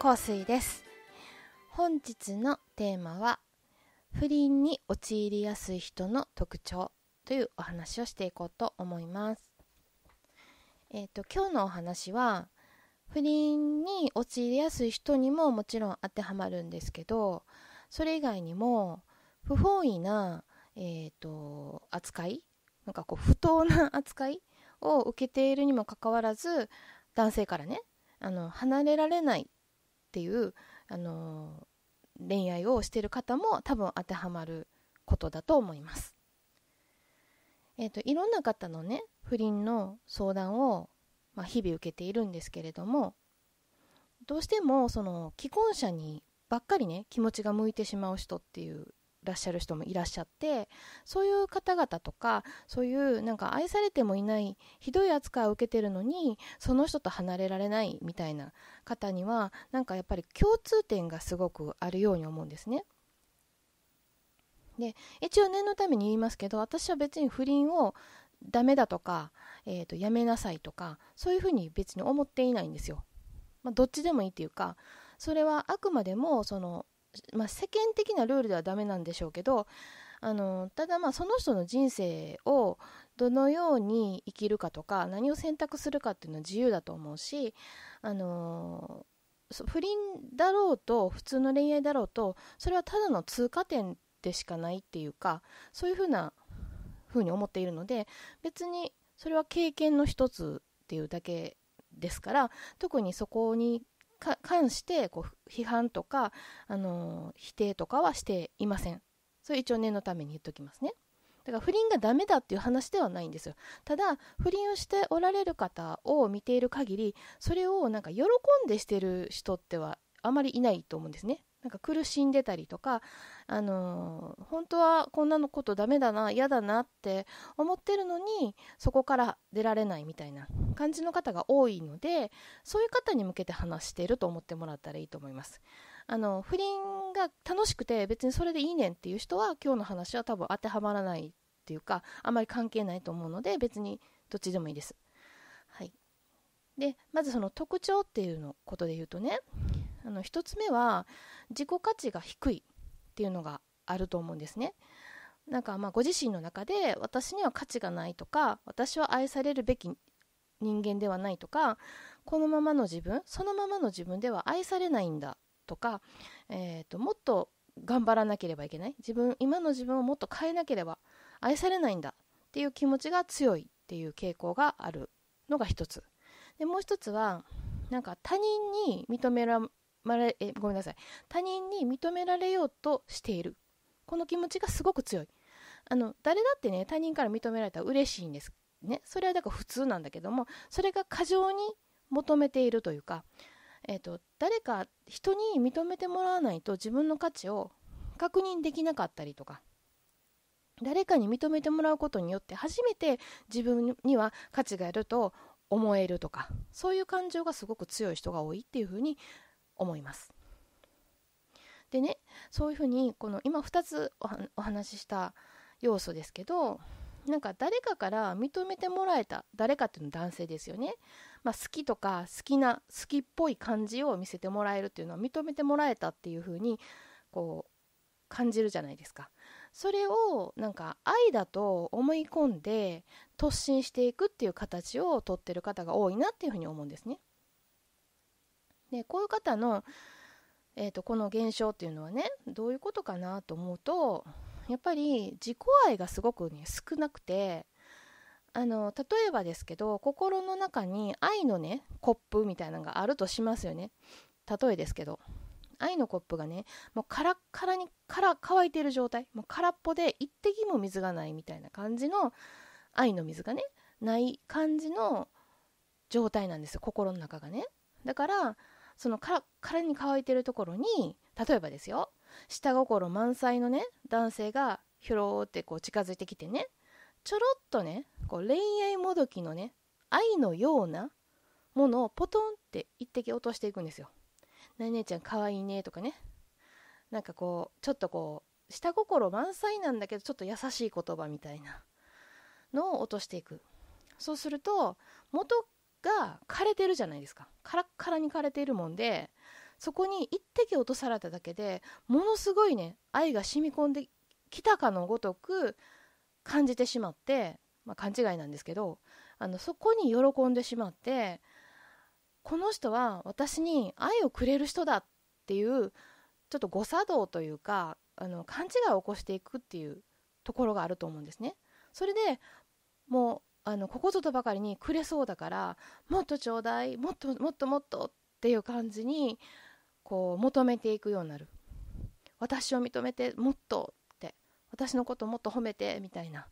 香水です本日のテーマは不倫に陥りやすい人の特徴というお話をしていこうと思いますえっ、ー、と今日のお話は不倫に陥りやすい人にももちろん当てはまるんですけどそれ以外にも不本意な、えーと、扱いなんかこう不当な扱いを受けているにもかかわらず男性からねあの離れられないっていう、あの恋愛をしている方も多分当てはまることだと思います。えーといろんな方のね不倫の相談をまあ、日々受けているんですけれどもどうしてもその既婚者にばっかりね気持ちが向いてしまう人っていうらっしゃる人もいらっしゃってそういう方々とかそういうなんか愛されてもいないひどい扱いを受けてるのにその人と離れられないみたいな方にはなんかやっぱり共通点がすごくあるように思うんですね。で一応念のために言いますけど私は別に不倫をダメだとかえーと、やめなさいとかそういうふうに別に思っていないんですよ。まあ、どっちでもいいっていうかそれはあくまでもその、まあ、世間的なルールではダメなんでしょうけどあのただまあその人の人生をどのように生きるかとか何を選択するかっていうのは自由だと思うし、あの不倫だろうと普通の恋愛だろうとそれはただの通過点でしかないっていうかそういうふうなふうに思っているので別にそれは経験の一つっていうだけですから特にそこに関してこう批判とか、あのー、否定とかはしていませんそれ一応念のために言っときますねだから不倫がダメだっていう話ではないんですよただ不倫をしておられる方を見ている限りそれをなんか喜んでしてる人ってはあまりいないと思うんですねなんか苦しんでたりとか、あのー、本当はこんなのことダメだな嫌だなって思ってるのにそこから出られないみたいな感じの方が多いのでそういう方に向けて話していると思ってもらったらいいと思います。あの不倫が楽しくて別にそれでいいねんっていう人は今日の話は多分当てはまらないっていうかあまり関係ないと思うので別にどっちでもいいです。はい、でまずその特徴っていうのことで言うとねあの1つ目は自己価値が低いっていうのがあると思うんですね。なんかまあご自身の中で私には価値がないとか私は愛されるべき人間ではないとかこのままの自分そのままの自分では愛されないんだとか、えーと、もっと頑張らなければいけない自分今の自分をもっと変えなければ愛されないんだっていう気持ちが強いっていう傾向があるのが一つでもう一つはなんか他人に認めまれえごめんなさい他人に認められようとしているこの気持ちがすごく強いあの誰だってね他人から認められたら嬉しいんですねそれはだから普通なんだけどもそれが過剰に求めているというか、えーと、と誰か人に認めてもらわないと自分の価値を確認できなかったりとか誰かに認めてもらうことによって初めて自分には価値があると思えるとかそういう感情がすごく強い人が多いっていうふうに思います。でねそういうふうにこの今2つお話しした要素ですけどなんか誰かから認めてもらえた誰かっていうのは男性ですよね、まあ、好きとか好きな好きっぽい感じを見せてもらえるっていうのは認めてもらえたっていうふうにこう感じるじゃないですかそれをなんか愛だと思い込んで突進していくっていう形をとってる方が多いなっていうふうに思うんですねでこういう方の、えーと、この現象っていうのはねどういうことかなと思うとやっぱり自己愛がすごく、ね、少なくてあの例えばですけど心の中に愛のねコップみたいなのがあるとしますよね例えですけど愛のコップがねもうカラッカラにから乾いてる状態もう空っぽで一滴も水がないみたいな感じの愛の水がねない感じの状態なんですよ心の中がねだからそのかに乾いてるところに例えばですよ下心満載のね男性がひょろーってこう近づいてきてねちょろっとねこう恋愛もどきのね愛のようなものをポトンって一滴落としていくんですよ。何々ちゃんかわいいねとかねなんかこうちょっとこう下心満載なんだけどちょっと優しい言葉みたいなのを落としていくそうすると元が枯れてるじゃないですかカラッカラに枯れているもんでそこに一滴落とされただけでものすごいね愛が染み込んできたかのごとく感じてしまって、まあ、勘違いなんですけどあのそこに喜んでしまってこの人は私に愛をくれる人だっていうちょっと誤作動というかあの勘違いを起こしていくっていうところがあると思うんですね。それでもあのここぞとばかりにくれそうだからもっとちょうだいもっともっともっとっていう感じにこう求めていくようになる私を認めてもっとって私のこともっと褒めてみたいな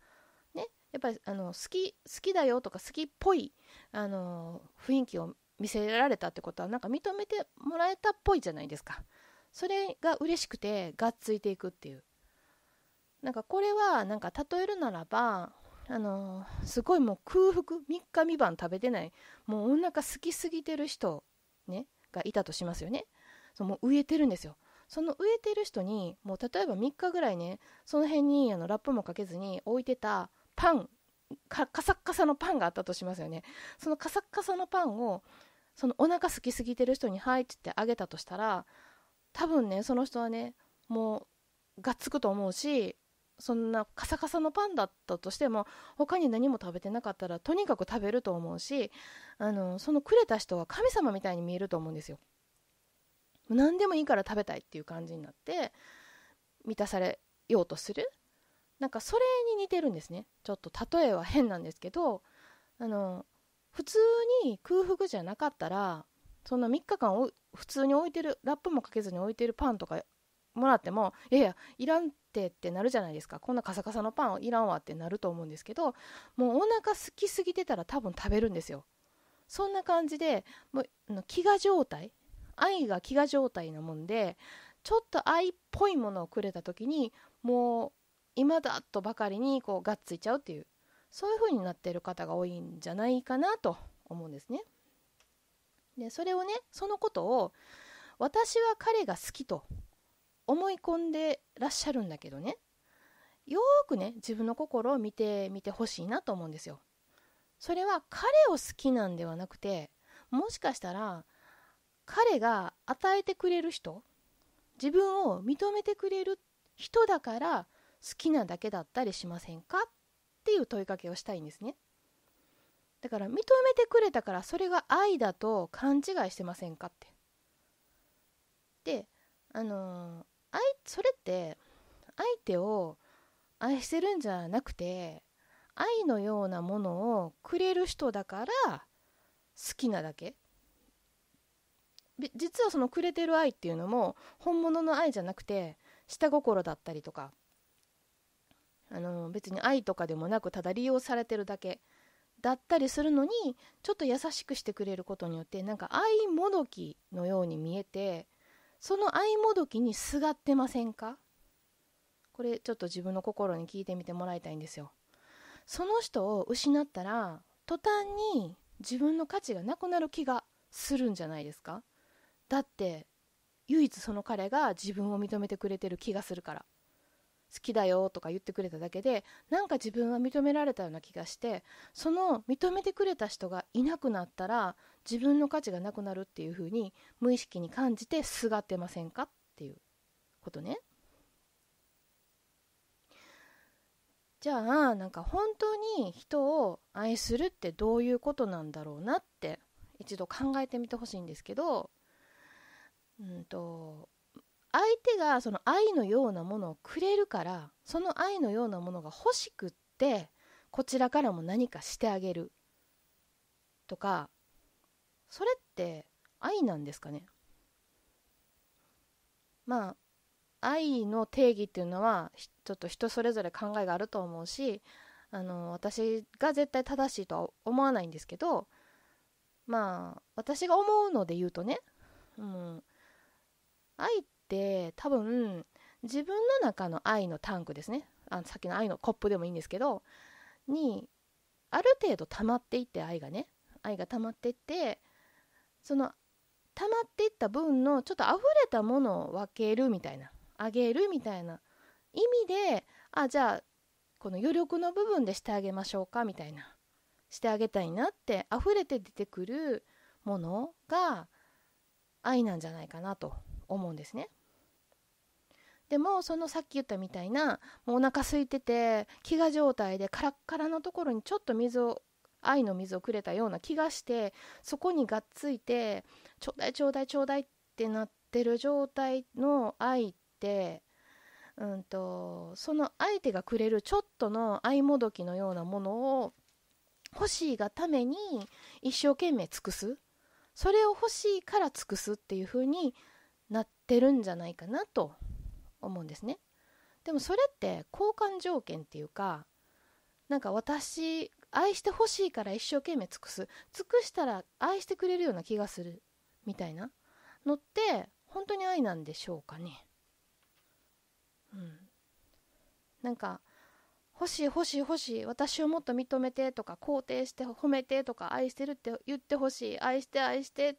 ねやっぱりあの好き好きだよとか好きっぽいあの雰囲気を見せられたってことはなんか認めてもらえたっぽいじゃないですかそれが嬉しくてがっついていくっていうなんかこれはなんか例えるならばあのー、すごいもう空腹3日3晩食べてないもうお腹空きすぎてる人、ね、がいたとしますよねそもう植えてるんですよその植えてる人にもう例えば3日ぐらいねその辺にあのラップもかけずに置いてたパンカサッカサのパンがあったとしますよねそのカサッカサのパンをそのお腹空きすぎてる人に「はい」って言ってあげたとしたら多分ねその人はねもうがっつくと思うしそんなカサカサのパンだったとしても他に何も食べてなかったらとにかく食べると思うしあのそのくれた人は神様みたいに見えると思うんですよ。何でもいいから食べたいっていう感じになって満たされようとするなんかそれに似てるんですねちょっと例えは変なんですけどあの普通に空腹じゃなかったらそんな3日間普通に置いてるラップもかけずに置いてるパンとかもらってもいやいやいらんってってなるじゃないですかこんなカサカサのパンいらんわってなると思うんですけどもうお腹空きすぎてたら多分食べるんですよそんな感じでもう飢餓状態愛が飢餓状態なもんでちょっと愛っぽいものをくれた時にもう今だとばかりにこうがっついちゃうっていうそういう風になってる方が多いんじゃないかなと思うんですね。でそれをねそのことを私は彼が好きと思い込んでらっしゃるんだけどねよくね自分の心を見てみてほしいなと思うんですよ。それは彼を好きなんではなくてもしかしたら彼が与えてくれる人自分を認めてくれる人だから好きなだけだったりしませんかっていう問いかけをしたいんですね。だから認めてくれたからそれが愛だと勘違いしてませんかって。であのーあいそれって相手を愛してるんじゃなくて愛のようなものをくれる人だから好きなだけ実はそのくれてる愛っていうのも本物の愛じゃなくて下心だったりとかあの別に愛とかでもなくただ利用されてるだけだったりするのにちょっと優しくしてくれることによってなんか愛もどきのように見えてその合もどきにすがってませんかこれちょっと自分の心に聞いてみてもらいたいんですよ。その人を失ったら途端に自分の価値がなくなる気がするんじゃないですかだって唯一その彼が自分を認めてくれてる気がするから好きだよとか言ってくれただけでなんか自分は認められたような気がしてその認めてくれた人がいなくなったら自分の価値がなくなるっていうふうに無意識に感じてすがってませんかっていうことね。じゃあなんか本当に人を愛するってどういうことなんだろうなって一度考えてみてほしいんですけど、うんと、相手がその愛のようなものをくれるからその愛のようなものが欲しくってこちらからも何かしてあげるとかそれって愛なんですかねまあ愛の定義っていうのはちょっと人それぞれ考えがあると思うしあの私が絶対正しいとは思わないんですけどまあ私が思うので言うとね、うん、愛って多分自分の中の愛のタンクですねあさっきの愛のコップでもいいんですけどにある程度溜まっていって愛がね愛が溜まっていってその溜まっていった分のちょっと溢れたものを分けるみたいなあげるみたいな意味であじゃあこの余力の部分でしてあげましょうかみたいなしてあげたいなって溢れて出てくるものが愛なんじゃないかなと思うんですね。でもそのさっき言ったみたいなもうお腹空いてて飢餓状態でカラッカラのところにちょっと水を愛の水をくれたような気がしてそこにがっついてちょうだいちょうだいちょうだいってなってる状態の愛ってうんとその相手がくれるちょっとの愛もどきのようなものを欲しいがために一生懸命尽くすそれを欲しいから尽くすっていう風になってるんじゃないかなと思うんですね。でもそれって交換条件っていうかなんか私愛してほしいから一生懸命尽くす尽くしたら愛してくれるような気がするみたいなのって本当に愛なんでしょうかねうんなんか欲しい欲しい欲しい私をもっと認めてとか肯定して褒めてとか愛してるって言ってほしい愛して愛してっ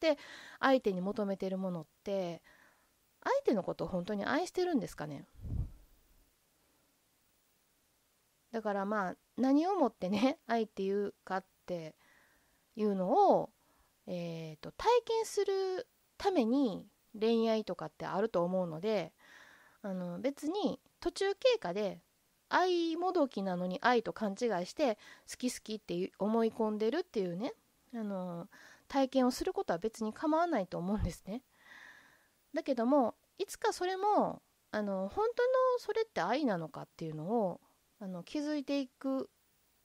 て相手に求めてるものって相手のことを本当に愛してるんですかねだからまあ何をもってね 愛っていうかっていうのを、えーと、体験するために恋愛とかってあると思うのであの別に途中経過で愛もどきなのに愛と勘違いして好き好きって思い込んでるっていうねあの体験をすることは別に構わないと思うんですね。だけどもいつかそれもあの本当のそれって愛なのかっていうのをあの気づいていく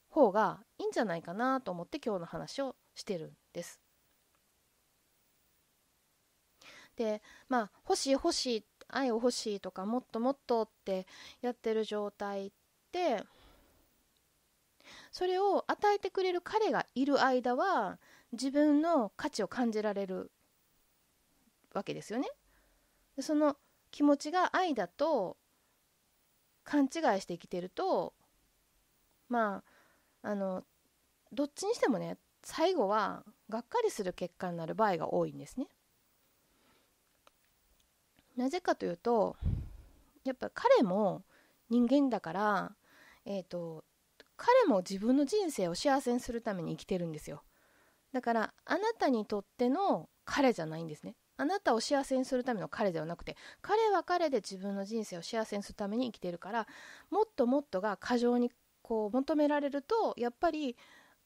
方がいいんじゃないかなと思って今日の話をしてるんです。でまあ欲しい欲しい愛を欲しいとかもっともっとってやってる状態ってそれを与えてくれる彼がいる間は自分の価値を感じられるわけですよね。その気持ちが愛だと勘違いして生きてるとまああのどっちにしてもね最後はがっかりする結果になる場合が多いんですね。なぜかというとやっぱ彼も人間だから、えーと彼も自分の人生を幸せにするために生きてるんですよだからあなたにとっての彼じゃないんですねあなたを幸せにするための彼ではなくて彼は彼で自分の人生を幸せにするために生きているからもっともっとが過剰にこう求められるとやっぱり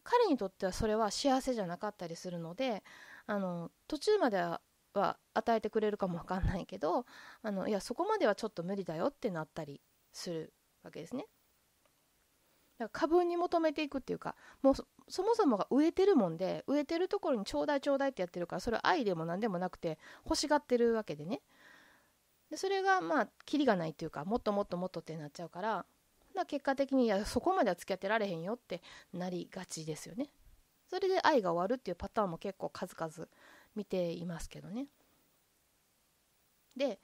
彼にとってはそれは幸せじゃなかったりするのであの途中まではは与えてくれるかもわかんないけどあのいやそこまではちょっと無理だよってなったりするわけですね。だから株に求めていくっていうかもうそもそもが植えてるもんで植えてるところにちょうだいちょうだいってやってるからそれは愛でも何でもなくて欲しがってるわけでねでそれがまあキリがないっていうかもっともっともっとってなっちゃうからだ結果的にいやそこまでは付き合ってられへんよってなりがちですよねそれで愛が終わるっていうパターンも結構数々見ていますけどねで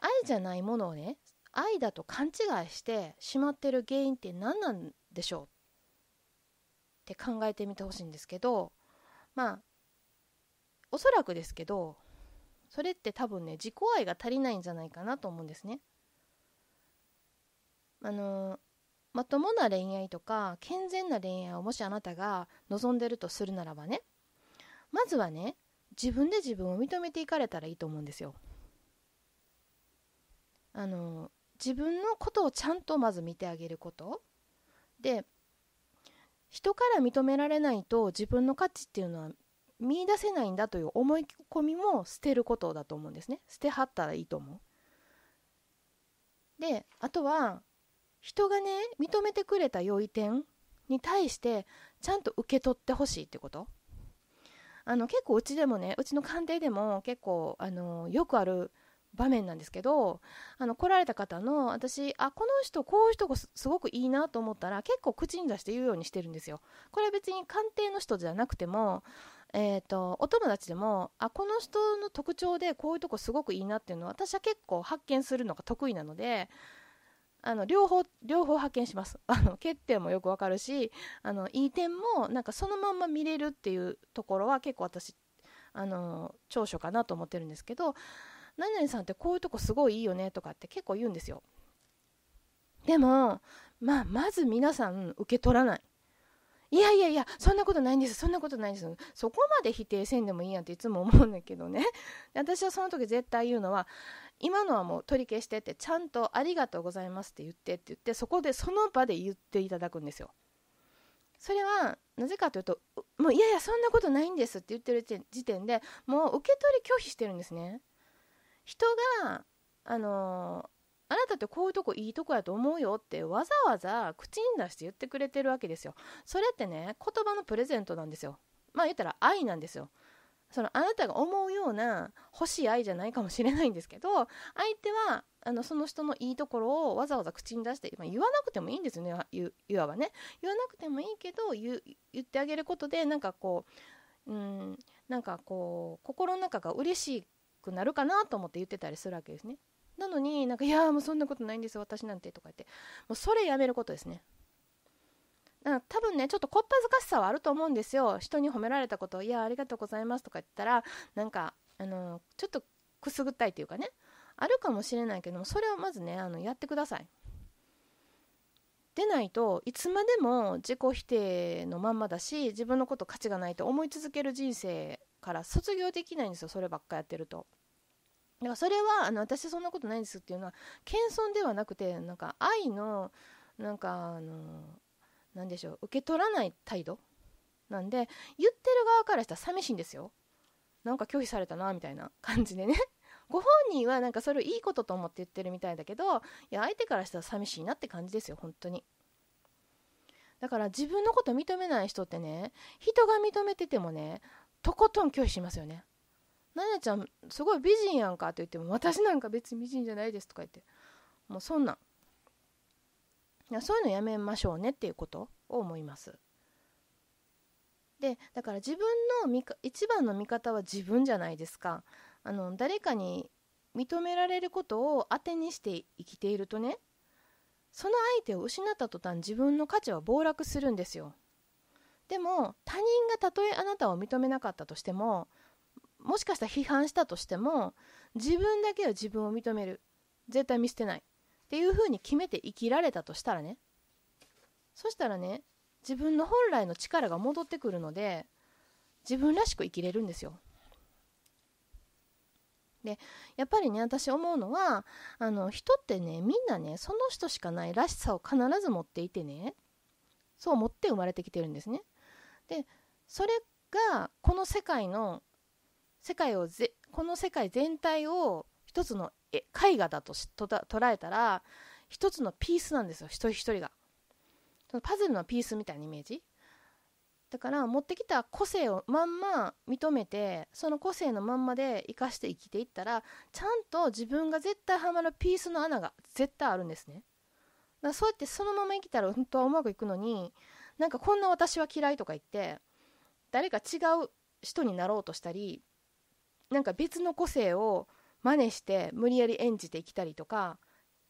愛じゃないものをね愛だと勘違いしてしまってる原因って何なんでしょうって考えてみてほしいんですけどまあおそらくですけどそれって多分ね自己愛が足りないんじゃないかなと思うんですね。あのまともな恋愛とか健全な恋愛をもしあなたが望んでるとするならばねまずはね自分で自分を認めていかれたらいいと思うんですよ。あの自分のことをちゃんとまず見てあげることで人から認められないと自分の価値っていうのは見いだせないんだという思い込みも捨てることだと思うんですね捨てはったらいいと思うであとは人がね認めてくれた良い点に対してちゃんと受け取ってほしいってことあの結構うちでもねうちの鑑定でも結構あのよくある場面なんですけどあの来られた方の私あこの人こういう人がすごくいいなと思ったら結構口に出して言うようにしてるんですよ。これは別に鑑定の人じゃなくてもえーと、お友達でもあこの人の特徴でこういうとこすごくいいなっていうのは私は結構発見するのが得意なのであの両方両方発見します あの欠点もよくわかるしあのいい点もなんかそのまんま見れるっていうところは結構私あの長所かなと思ってるんですけど何々さんってこういうとこすごいいいよねとかって結構言うんですよでも、まあ、まず皆さん受け取らないいやいやいやそんなことないんですそんなことないんですそこまで否定せんでもいいやんっていつも思うんだけどね私はその時絶対言うのは今のはもう取り消してってちゃんと「ありがとうございます」って言ってって言ってそこでその場で言っていただくんですよそれはなぜかというともういやいやそんなことないんですって言ってる時点でもう受け取り拒否してるんですね人が、あのあなたってこういうとこいいとこやと思うよってわざわざ口に出して言ってくれてるわけですよ。それってね、言葉のプレゼントなんですよ。まあ言ったら愛なんですよ。そのあなたが思うような欲しい愛じゃないかもしれないんですけど、相手はあのその人のいいところをわざわざ口に出して、まあ、言わなくてもいいんですよね言、わばね。言わなくてもいいけど、言言ってあげることで、なんかこう、うん、なんかこう、心の中が嬉しいくなるかなと思って言ってたりするわけですね。なのになんか、いやもうそんなことないんです私なんてとか言って、もうそれやめることですね。だ多分ね、ちょっとこっぱずかしさはあると思うんですよ。人に褒められたこといや、ありがとうございますとか言ったら、なんか、あのちょっとくすぐったいというかね、あるかもしれないけども、それをまずね、あのやってください。でないといつまでも自己否定のまんまだし自分のこと価値がないと思い続ける人生から卒業できないんですよそればっかやってると。だからそれはあの私そんなことないんですっていうのは謙遜ではなくてなんか愛のなんかあの何でしょう受け取らない態度なんで言ってる側からしたら寂しいんですよ。なんか拒否されたなみたいな感じでね ご本人はなんかそれをいいことと思って言ってるみたいだけどいや相手からしたら寂しいなって感じですよ本当に。だから自分のこと認めない人ってね人が認めててもねとことん拒否しますよね。ななちゃんすごい美人やんかと言っても私なんか別に美人じゃないですとか言ってもうそんなんそういうのやめましょうねっていうことを思います。でだから自分の一番の味方は自分じゃないですかあの誰かに認められることを当てにして生きているとねその相手を失った途端自分の価値は暴落するんですよでも他人がたとえあなたを認めなかったとしてももしかしたら批判したとしても自分だけは自分を認める絶対見捨てないっていうふうに決めて生きられたとしたらねそしたらね自分の本来の力が戻ってくるので自分らしく生きれるんですよ。でやっぱりね私思うのはあの人ってねみんなねその人しかないらしさを必ず持っていてねそう思って生まれてきてるんですね。でそれがこの世界の世界をぜこの世界全体を一つの絵画だとと捉えたら一つのピースなんですよ一人一人がそのパズルのピースみたいなイメージだから持ってきた個性をまんま認めてその個性のまんまで生かして生きていったらちゃんと自分が絶対ハマるピースの穴が絶対あるんですねだからそうやってそのまま生きたら本当はうまくいくのになんかこんな私は嫌いとか言って誰か違う人になろうとしたりなんか別の個性を真似して無理やり演じてきたりとか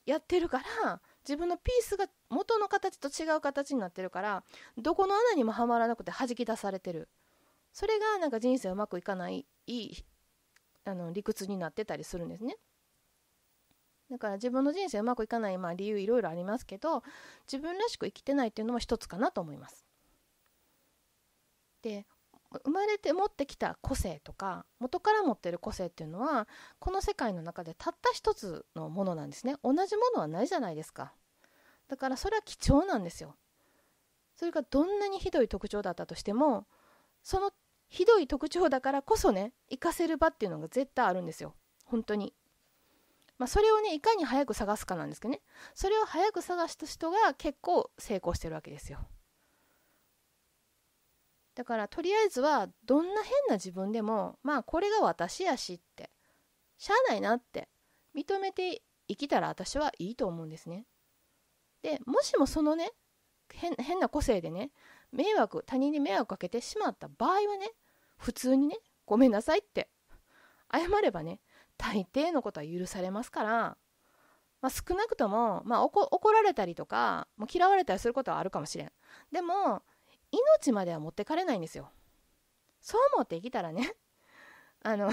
やってるから自分のピースが元の形と違う形になってるからどこの穴にもはまらなくて弾き出されてるそれがなんか人生うまくいかないいいあの理屈になってたりするんですね。だから自分の人生うまくいかない、まあ、理由いろいろありますけど自分らしく生きてないっていうのも一つかなと思います。で生まれて持ってきた個性とか元から持ってる個性っていうのはこの世界の中でたった一つのものなんですね同じものはないじゃないですかだからそれは貴重なんですよそれがどんなにひどい特徴だったとしてもそのひどい特徴だからこそね活かせる場っていうのが絶対あるんですよ本当にまあ、それをねいかに早く探すかなんですけどねそれを早く探した人が結構成功してるわけですよだからとりあえずはどんな変な自分でもまあこれが私やしってしゃあないなって認めて生きたら私はいいと思うんですねでもしもそのね変な個性でね迷惑他人に迷惑かけてしまった場合はね普通にねごめんなさいって謝ればね大抵のことは許されますから、まあ、少なくとも、まあ、怒られたりとかもう嫌われたりすることはあるかもしれんでも命までは持ってかれないんですよそう思って生きたらね あの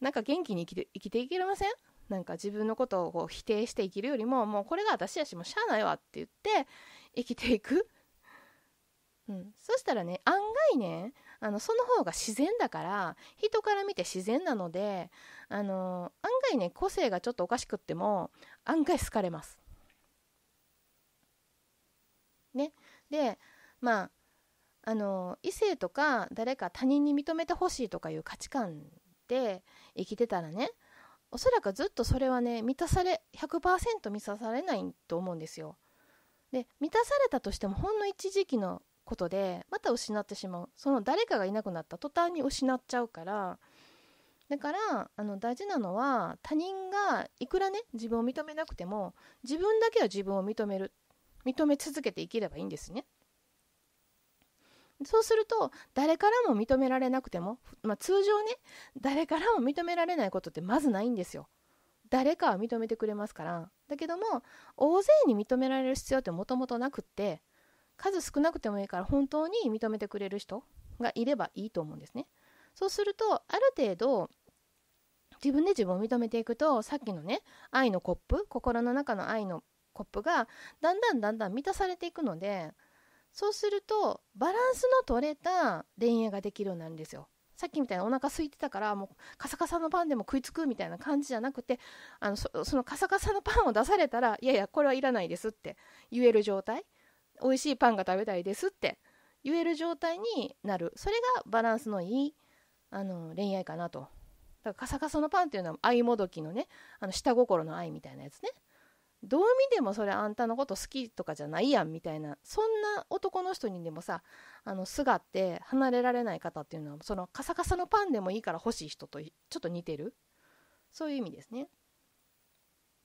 なんか元気に生きて生きていけませんなんか自分のことをこう否定して生きるよりももうこれが私やしもうしゃあないわって言って生きていく、うん、そしたらね案外ねあのその方が自然だから人から見て自然なのであの案外ね個性がちょっとおかしくっても案外好かれます。ね、でまああの異性とか誰か他人に認めてほしいとかいう価値観で生きてたらねおそらくずっとそれはね満たされ100%満たされないと思うんですよ。で満たされたとしてもほんの一時期のことでまた失ってしまうその誰かがいなくなった途端に失っちゃうからだからあの大事なのは他人がいくらね自分を認めなくても自分だけは自分を認める認め続けて生きればいいんですね。そうすると誰からも認められなくても、まあ、通常ね誰からも認められないことってまずないんですよ。誰かは認めてくれますからだけども大勢に認められる必要ってもともとなくって数少なくてもいいから本当に認めてくれる人がいればいいと思うんですね。そうするとある程度自分で自分を認めていくとさっきのね愛のコップ心の中の愛のコップがだんだんだんだん満たされていくのでそうするとバランスの取れた恋愛ができるようになるんですよ。さっきみたいなお腹空いてたからもうカサカサのパンでも食いつくみたいな感じじゃなくてあのそのカサカサのパンを出されたらいやいやこれはいらないですって言える状態美味しいパンが食べたいですって言える状態になるそれがバランスのいいあの恋愛かなとだからカサカサのパンっていうのは愛もどきのねあの下心の愛みたいなやつねどう見てもそれあんたのこと好きとかじゃないやんみたいなそんな男の人にでもさあのすがって離れられない方っていうのはそのカサカサのパンでもいいから欲しい人とちょっと似てるそういう意味ですね。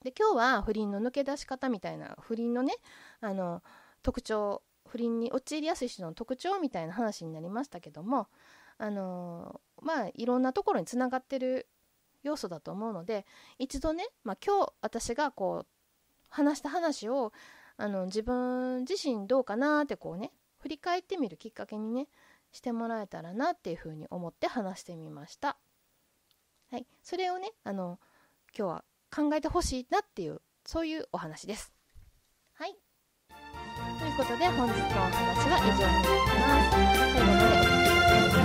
で今日は不倫の抜け出し方みたいな不倫のねあの特徴不倫に陥りやすい人の特徴みたいな話になりましたけどもあのまあいろんなところにつながってる要素だと思うので一度ね、まあ、今日私がこう話した話をあの自分自身どうかなってこうね振り返ってみるきっかけにねしてもらえたらなっていうふうに思って話してみました。はい、それをねあの今日は考えてほしいなっていうそういうお話です。はい、ということで本日のお話は以上になります。最後まで音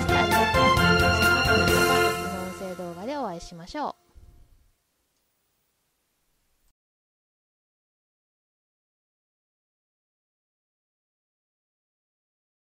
声動画でお会いしましょう。